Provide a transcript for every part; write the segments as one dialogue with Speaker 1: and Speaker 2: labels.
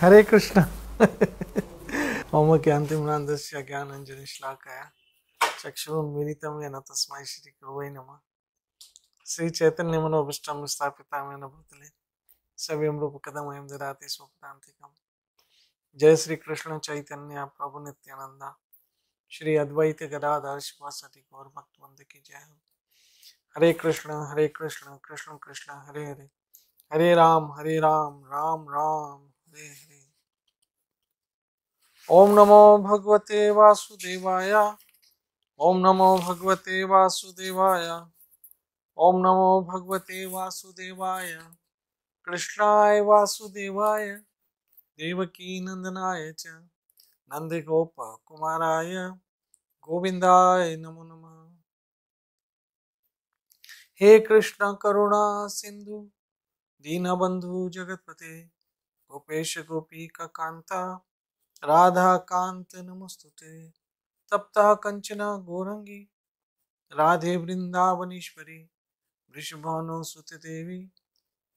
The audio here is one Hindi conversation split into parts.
Speaker 1: हरे कृष्ण मम ज्ञानतिम्नान्दस्य ज्ञानञ्जनिश्लाकया चक्षुर्मिलितं येन तस्मै श्रीगुरुवै नमः श्रीचैतन्यमनोभीष्टं स्थापिता येन भूतले सव्यं रूपकदमयं ददाति स्वप्नान्तिकं जय श्री कृष्ण चैतन्य प्रभु नित्यानंद श्री अद्वैत गदाधर शिवासति गौर भक्तवंद की जय हो हरे कृष्ण हरे कृष्ण कृष्ण कृष्ण हरे हरे हरे राम हरे राम राम राम ओम नमो भगवते वासुदेवाय ओम नमो भगवते वासुदेवाय ओम नमो भगवते वासुदेवाय कृष्णाय वासुदेवाय देवकी नंदनाय च नंदगोप कुमाराय गोविंदाय नमो नमः हे कृष्ण करुणा सिंधु दीनबंधु जगतपते गोपेश तो गोपी का कांता राधा कांत नमस्तुते तप्ता कंचना गोरंगी राधे वृंदावनेश्वरी वृषभानो सुत देवी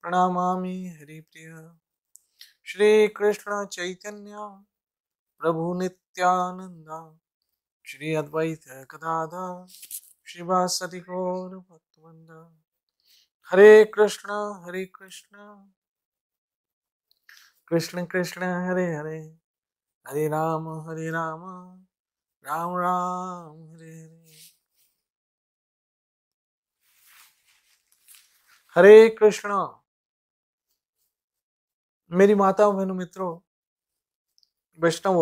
Speaker 1: प्रणामामि हरिप्रिय श्री कृष्ण चैतन्य प्रभु नित्यानंद श्री अद्वैत कदादा श्रीवासति गौर हरे कृष्ण हरे कृष्ण कृष्ण कृष्ण हरे हरे हरे राम हरे राम राम राम हरे हरे हरे कृष्ण मेरी माता बहनों मित्रों वैष्णव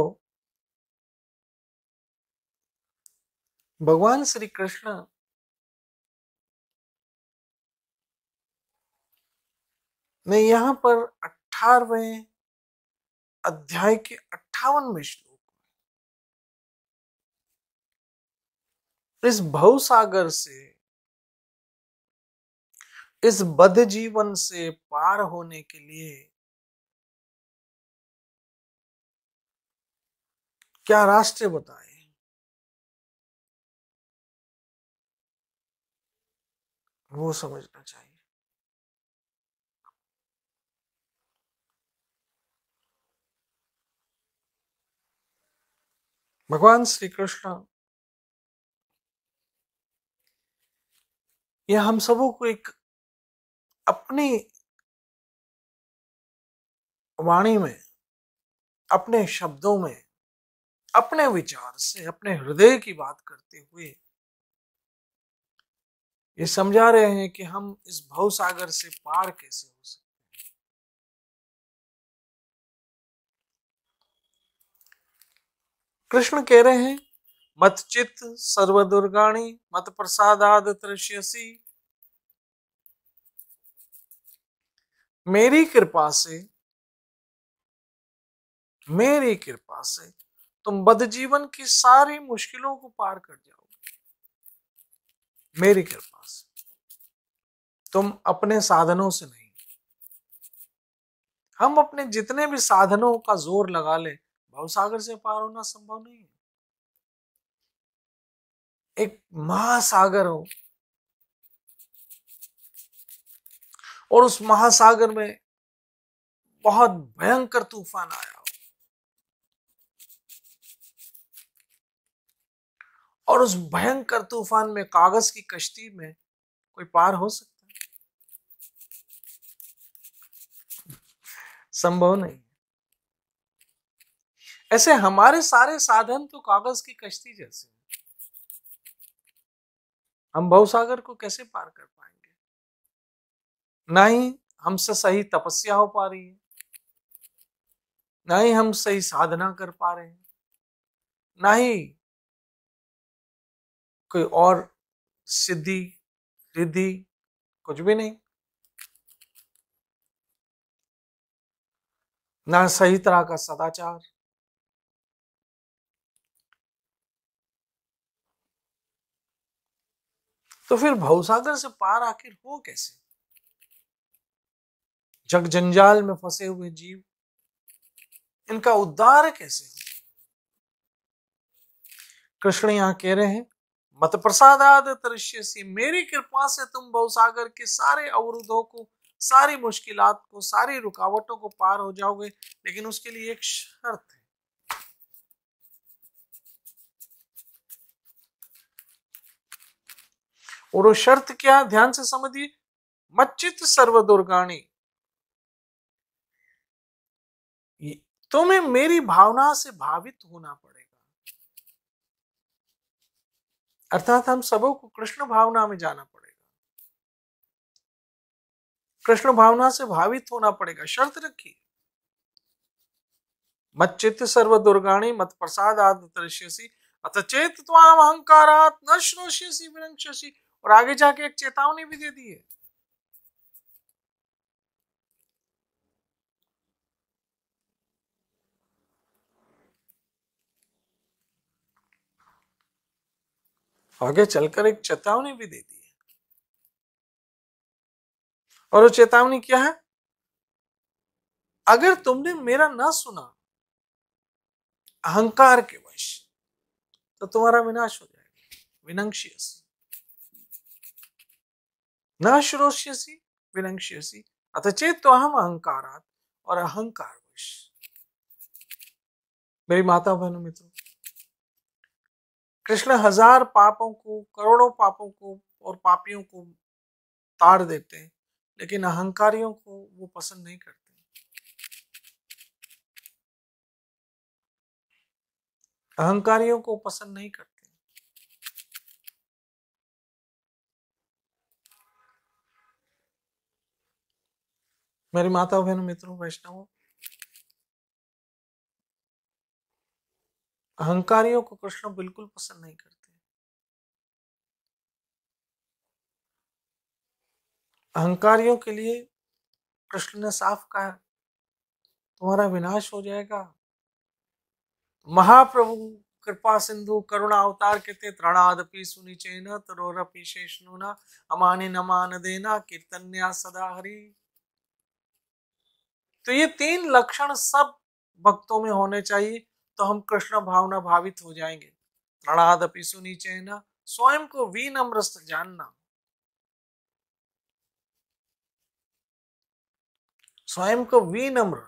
Speaker 1: भगवान श्री कृष्ण ने यहाँ पर अठारहवें अध्याय के अट्ठावनवे श्लोक इस भवसागर से इस बद जीवन से पार होने के लिए क्या रास्ते बताए वो समझना चाहिए भगवान श्री कृष्ण यह हम सबों को एक अपनी वाणी में अपने शब्दों में अपने विचार से अपने हृदय की बात करते हुए ये समझा रहे हैं कि हम इस भव सागर से पार कैसे हो सकते कृष्ण कह रहे हैं मत चित्त सर्व दुर्गा मत प्रसादाद तृष्यसी मेरी कृपा से मेरी कृपा से तुम बद जीवन की सारी मुश्किलों को पार कर जाओगे मेरी कृपा से तुम अपने साधनों से नहीं हम अपने जितने भी साधनों का जोर लगा लें सागर से पार होना संभव नहीं है एक महासागर हो और उस महासागर में बहुत भयंकर तूफान आया हो और उस भयंकर तूफान में कागज की कश्ती में कोई पार हो सकता है संभव नहीं ऐसे हमारे सारे साधन तो कागज की कश्ती जैसे हम भवसागर को कैसे पार कर पाएंगे ना ही हमसे सही तपस्या हो पा रही है ना ही हम सही साधना कर पा रहे हैं ना ही कोई और सिद्धि रिद्धि कुछ भी नहीं ना सही तरह का सदाचार तो फिर भवसागर से पार आखिर हो कैसे जग जंजाल में फंसे हुए जीव इनका उद्धार कैसे हो कृष्ण यहां कह रहे हैं मत आद तरश्य से मेरी कृपा से तुम भवसागर के सारे अवरुद्धों को सारी मुश्किलात को सारी रुकावटों को पार हो जाओगे लेकिन उसके लिए एक शर्त और वो शर्त क्या ध्यान से समझिए मच्चित सर्व दुर्गाणी तुम्हें मेरी भावना से भावित होना पड़ेगा अर्थात हम सबों को कृष्ण भावना में जाना पड़ेगा कृष्ण भावना से भावित होना पड़ेगा शर्त रखिए मत चित्त सर्व दुर्गाणी मत प्रसाद आदि अथ चेत अहंकारात् न श्रोष्यसी विरक्षसी और आगे जाके एक चेतावनी भी दे दी है आगे चलकर एक चेतावनी भी दे दी है और वो चेतावनी क्या है अगर तुमने मेरा ना सुना अहंकार के वश तो तुम्हारा विनाश हो जाएगा विनंशियस न श्रोष्यसी विनंक्ष्यसी अथ चेत तो अहम अहंकारात और अहंकार मेरी माता बहनों मित्रों कृष्ण हजार पापों को करोड़ों पापों को और पापियों को तार देते हैं लेकिन अहंकारियों को वो पसंद नहीं करते अहंकारियों को पसंद नहीं करते मेरी माता बहनों मित्रों वैष्णव अहंकारियों को कृष्ण बिल्कुल पसंद नहीं करते अहंकारियों के लिए कृष्ण ने साफ कहा तुम्हारा विनाश हो जाएगा महाप्रभु कृपा सिंधु करुणा अवतार ते तृणादपि सुनिचेन तरोरपि शेषनुना अमाने नमान देना कीर्तन्या सदा हरी तो ये तीन लक्षण सब भक्तों में होने चाहिए तो हम कृष्ण भावना भावित हो जाएंगे प्रणाद अपिसु नीचे स्वयं को विनम्रस्त जानना स्वयं को विनम्र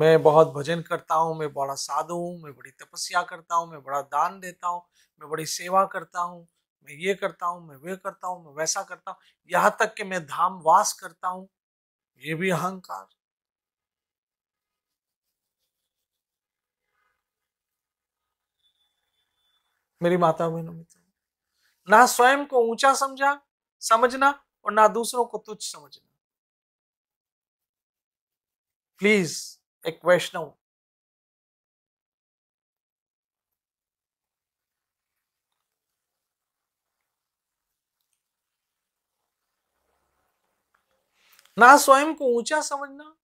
Speaker 1: मैं बहुत भजन करता हूं मैं बड़ा साधु हूं मैं बड़ी तपस्या करता हूं मैं बड़ा दान देता हूं मैं बड़ी सेवा करता हूं मैं ये करता हूं मैं वे करता हूं मैं वैसा करता हूं यहां तक कि मैं धाम वास करता हूं ये भी अहंकार मेरी माता बहनों मित्र ना स्वयं को ऊंचा समझा समझना और ना दूसरों को तुच्छ समझना प्लीज एक वैष्णव ना स्वयं को ऊंचा समझना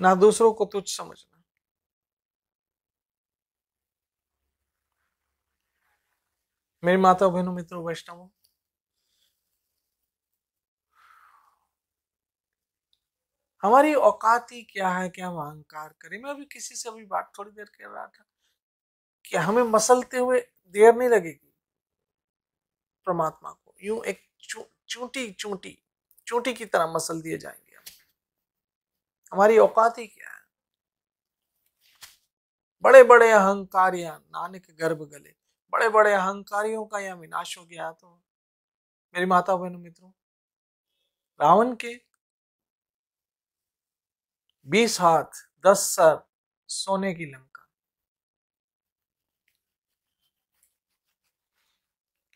Speaker 1: ना दूसरों को तुच्छ समझना मेरी माता बहनों मित्रों वैष्णव हमारी औकात ही क्या है कि हम अहंकार करें मैं अभी किसी से भी बात थोड़ी देर कर रहा था कि हमें मसलते हुए देर नहीं लगेगी परमात्मा को यूं एक चूंटी चूंटी चूंटी की तरह मसल दिए जाएंगे हमारी औकात ही क्या है बड़े बड़े अहंकारिया नानक गर्भ गले बड़े बड़े अहंकारियों का यह विनाश हो गया तो मेरी माता बहनों मित्रों रावण के बीस हाथ दस सर सोने की लंबी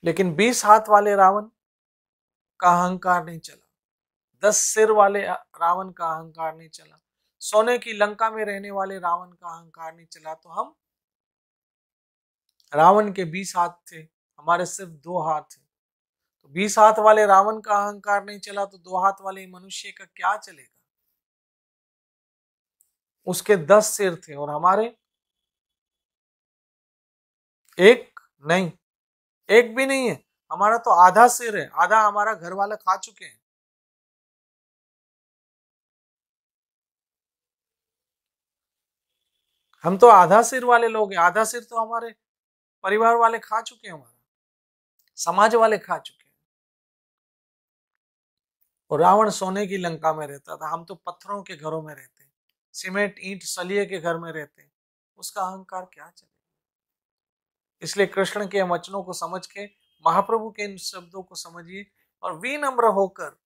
Speaker 1: लेकिन बीस हाथ वाले रावण का अहंकार नहीं चला दस सिर वाले रावण का अहंकार नहीं चला सोने की लंका में रहने वाले रावण का अहंकार नहीं चला तो हम रावण के बीस हाथ थे हमारे सिर्फ दो हाथ थे तो बीस हाथ वाले रावण का अहंकार नहीं चला तो दो हाथ वाले मनुष्य का क्या चलेगा उसके दस सिर थे और हमारे एक नहीं एक भी नहीं है हमारा तो आधा सिर है आधा हमारा घर वाला खा चुके हैं हम तो आधा सिर वाले लोग हैं आधा सिर तो हमारे परिवार वाले खा चुके हैं हमारा समाज वाले खा चुके हैं और रावण सोने की लंका में रहता था हम तो पत्थरों के घरों में रहते सीमेंट ईंट सलिए के घर में रहते हैं उसका अहंकार क्या चल इसलिए कृष्ण के वचनों को समझ के महाप्रभु के इन शब्दों को समझिए और विनम्र होकर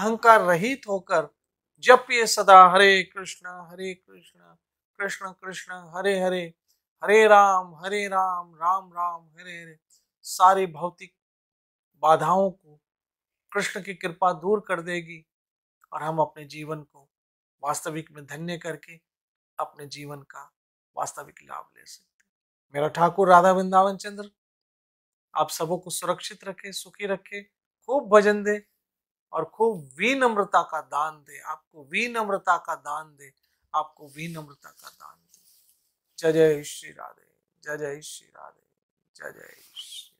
Speaker 1: अहंकार रहित होकर जप ये सदा हरे कृष्ण हरे कृष्ण कृष्ण कृष्ण हरे हरे हरे राम हरे राम राम राम हरे हरे सारे भौतिक बाधाओं को कृष्ण की कृपा दूर कर देगी और हम अपने जीवन को वास्तविक में धन्य करके अपने जीवन का वास्तविक लाभ ले सकते मेरा ठाकुर राधा वृंदावन चंद्र आप सबों को सुरक्षित रखे सुखी रखे खूब भजन दे और खूब विनम्रता का दान दे आपको विनम्रता का दान दे आपको विनम्रता का दान दे जय जय श्री राधे जय जय श्री राधे जय जय श्री